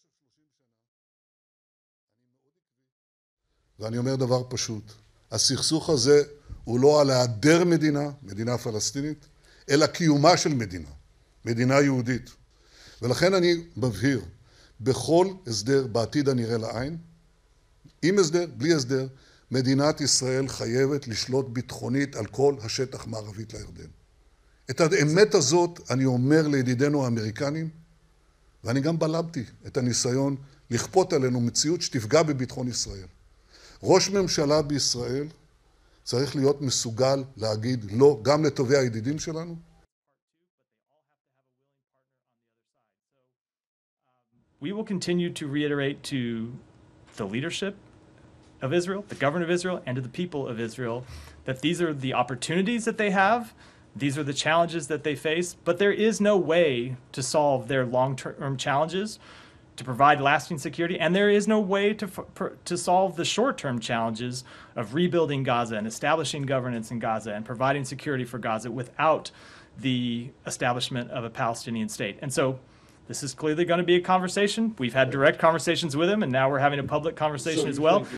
במשך 30 שנה אני מאוד עקבי, ואני אומר דבר פשוט. הסכסוך הזה הוא לא על היעדר מדינה, מדינה פלסטינית, אלא קיומה של מדינה, מדינה יהודית. ולכן אני מבהיר, בכל הסדר בעתיד הנראה לעין, עם הסדר, בלי הסדר, מדינת ישראל חייבת לשלוט ביטחונית על כל השטח מערבית לירדן. את האמת הזאת אני אומר לידידינו האמריקנים, ואני גם בלמתי את הניסיון לכפות עלינו מציאות שתפגע בביטחון ישראל. ראש ממשלה בישראל צריך להיות מסוגל להגיד לא גם לטובי הידידים שלנו. We will continue to reiterate to the leadership of Israel, the government of Israel, and to the people of Israel that these are the opportunities that they have These are the challenges that they face, but there is no way to solve their long term challenges to provide lasting security, and there is no way to, to solve the short term challenges of rebuilding Gaza and establishing governance in Gaza and providing security for Gaza without the establishment of a Palestinian state. And so this is clearly going to be a conversation. We've had direct conversations with him, and now we're having a public conversation so as well.